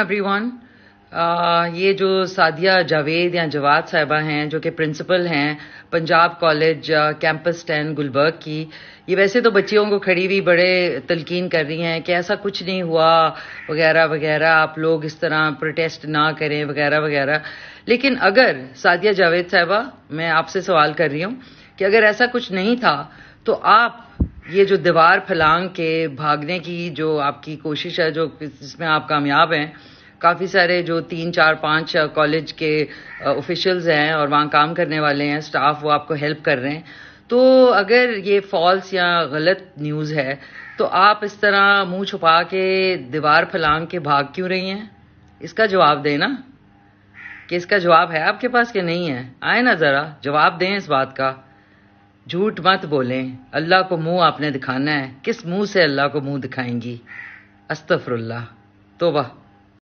everyone uh, ये जो सादिया जावेद या जवाद साहिबा हैं जो कि प्रिंसिपल हैं Punjab college campus ten Gulberg की ये वैसे तो बच्चियों को खड़ी हुई बड़े तलकीन कर रही हैं कि ऐसा कुछ नहीं हुआ वगैरह वगैरह आप लोग इस तरह प्रोटेस्ट ना करें वगैरह वगैरह लेकिन अगर सादिया जावेद साहिबा मैं आपसे सवाल कर रही हूँ कि अगर ऐसा कुछ नहीं था तो आप ये जो दीवार फैलांग के भागने की जो आपकी कोशिश है जो जिसमें आप कामयाब हैं काफ़ी सारे जो तीन चार पाँच कॉलेज के ऑफिशियल्स हैं और वहाँ काम करने वाले हैं स्टाफ वो आपको हेल्प कर रहे हैं तो अगर ये फॉल्स या गलत न्यूज़ है तो आप इस तरह मुंह छुपा के दीवार फैलांग के भाग क्यों रही हैं इसका जवाब देना कि इसका जवाब है आपके पास कि नहीं है आए ना ज़रा जवाब दें इस बात का झूठ मत बोलें अल्लाह को मुंह आपने दिखाना है किस मुंह से अल्लाह को मुंह दिखाएंगी अस्तफरुल्ला वाह